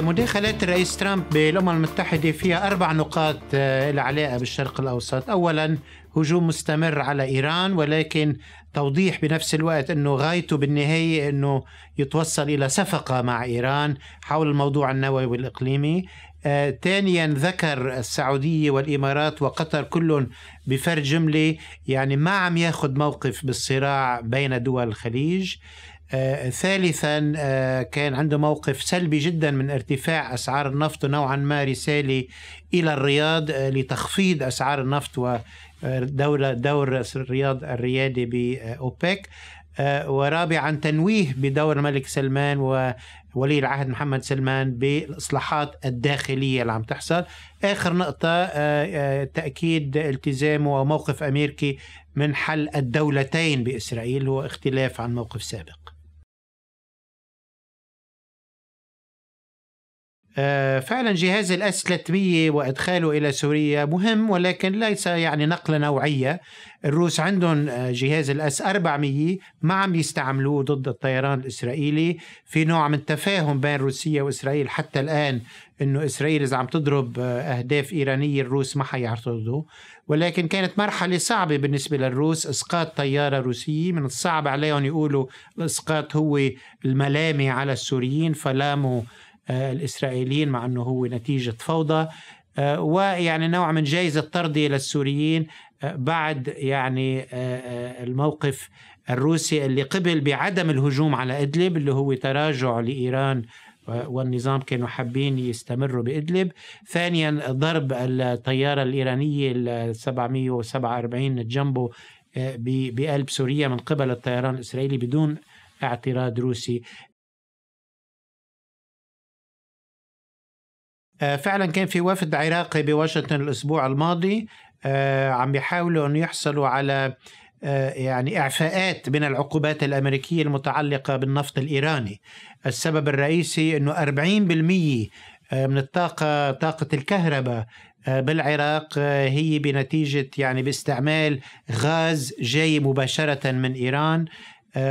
مداخلة الرئيس ترامب بالأمم المتحدة فيها أربع نقاط آه، العلاقة بالشرق الأوسط أولا هجوم مستمر على إيران ولكن توضيح بنفس الوقت أنه غايته بالنهاية أنه يتوصل إلى صفقة مع إيران حول الموضوع النووي الإقليمي آه، ثانيا ذكر السعودية والإمارات وقطر كلهم بفرد جملة يعني ما عم ياخذ موقف بالصراع بين دول الخليج آه، ثالثا آه، كان عنده موقف سلبي جدا من ارتفاع اسعار النفط نوعا ما رساله الى الرياض آه، لتخفيض اسعار النفط ودور دور الرياض الريادي باوبك ورابعا تنويه بدور الملك سلمان وولي العهد محمد سلمان بالاصلاحات الداخليه اللي عم تحصل اخر نقطه تاكيد التزامه وموقف امريكي من حل الدولتين باسرائيل هو اختلاف عن موقف سابق آه، فعلا جهاز الاس 300 وادخاله الى سوريا مهم ولكن ليس يعني نقله نوعيه الروس عندهم آه، جهاز الاس 400 ما عم يستعملوه ضد الطيران الاسرائيلي في نوع من التفاهم بين روسيا واسرائيل حتى الان انه اسرائيل اذا عم تضرب آه، اهداف ايرانيه الروس ما حيعترضوا ولكن كانت مرحله صعبه بالنسبه للروس اسقاط طياره روسيه من الصعب عليهم يقولوا الاسقاط هو الملامه على السوريين فلاموا آه، الإسرائيليين مع أنه هو نتيجة فوضى آه، ويعني نوع من جائزة طردي للسوريين آه، بعد يعني الموقف الروسي اللي قبل بعدم الهجوم على إدلب اللي هو تراجع لإيران والنظام كانوا حابين يستمروا بإدلب ثانيا ضرب الطيارة الإيرانية ال 747 جنبه بقلب سوريا من قبل الطيران الإسرائيلي بدون اعتراض روسي آه، فعلا كان في وفد عراقي بواشنطن الاسبوع الماضي آه، عم بيحاولوا ان يحصلوا على آه، يعني اعفاءات من العقوبات الامريكيه المتعلقه بالنفط الايراني. السبب الرئيسي انه 40% من الطاقه طاقه الكهرباء بالعراق هي بنتيجه يعني باستعمال غاز جاي مباشره من ايران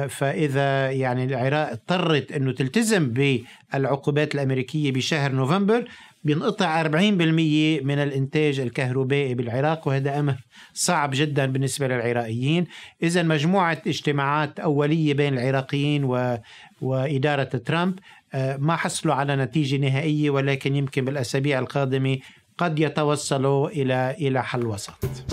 فاذا يعني العراق اضطرت انه تلتزم بالعقوبات الامريكيه بشهر نوفمبر بينقطع 40% من الانتاج الكهربائي بالعراق وهذا امر صعب جدا بالنسبه للعراقيين، اذا مجموعه اجتماعات اوليه بين العراقيين و... واداره ترامب آه، ما حصلوا على نتيجه نهائيه ولكن يمكن بالاسابيع القادمه قد يتوصلوا الى الى حل وسط.